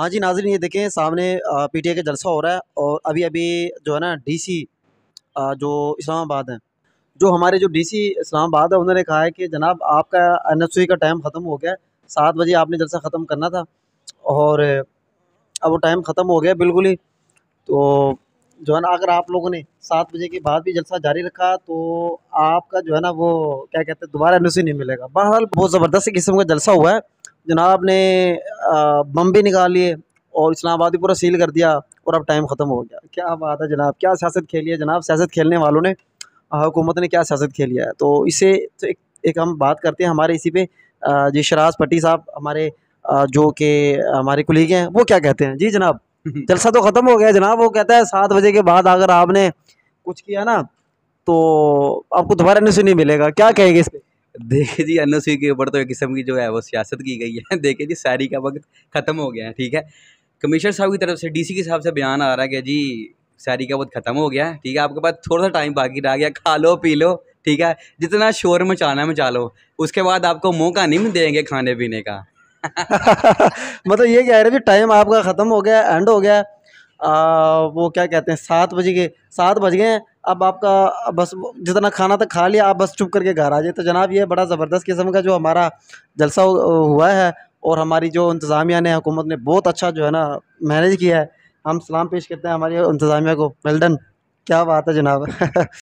हाँ जी नाजरीन ये देखें सामने पी टी आई का जलसा हो रहा है और अभी अभी जो है ना डी सी जो इस्लामाबाद हैं जो हमारे जो डी सी इस्लामाबाद है उन्होंने कहा है कि जनाब आपका एन एस का टाइम ख़त्म हो गया सात बजे आपने जलसा ख़त्म करना था और अब वो टाइम ख़त्म हो गया बिल्कुल ही तो जो है ना अगर आप लोगों ने सात बजे के बाद भी जलसा जारी रखा तो आपका जो है ना वो क्या कहते हैं दोबारा एन नहीं मिलेगा बहरहाल बहुत ज़बरदस्त किस्म का जलसा हुआ है जनाब ने बम भी निकाल लिए और इस्लामाबाद भी पूरा सील कर दिया और अब टाइम ख़त्म हो गया क्या बात है जनाब क्या सियासत खेली है जनाब सियासत खेलने वालों ने हुकूमत ने क्या सियासत खेली है तो इसे तो एक, एक हम बात करते हैं हमारे इसी पे जी शराज पट्टी साहब हमारे जो कि हमारे कुलीग हैं वो क्या कहते हैं जी जनाब जलसा तो ख़त्म हो गया जनाब वो कहता है सात बजे के बाद अगर आपने कुछ किया ना तो आपको दोबारा नहीं नहीं मिलेगा क्या कहेंगे इस पर देखिए जी एन के ऊपर तो एक किस्म की जो है वो सियासत की गई है देखिए जी सारी का वक्त ख़त्म हो गया है ठीक है कमिश्नर साहब की तरफ से डीसी के साहब से बयान आ रहा है कि जी सारी का वक्त ख़त्म हो गया है ठीक है आपके पास थोड़ा सा टाइम बाकी रह गया खा लो पी लो ठीक है जितना शोर मचाना है मचा लो उसके बाद आपको मौका नहीं देंगे खाने पीने का मतलब ये कह रहे हैं जी टाइम आपका ख़त्म हो गया एंड हो गया आ, वो क्या कहते हैं सात बज गए सात बज गए अब आपका बस जितना खाना था खा लिया आप बस चुप करके घर आ जाए तो जनाब ये बड़ा ज़बरदस्त किस्म का जो हमारा जलसा हुआ है और हमारी जो इंतज़ामिया ने हुकूमत ने बहुत अच्छा जो है ना मैनेज किया है हम सलाम पेश करते हैं हमारी इंतज़ामिया को वेल्डन क्या बात है जनाब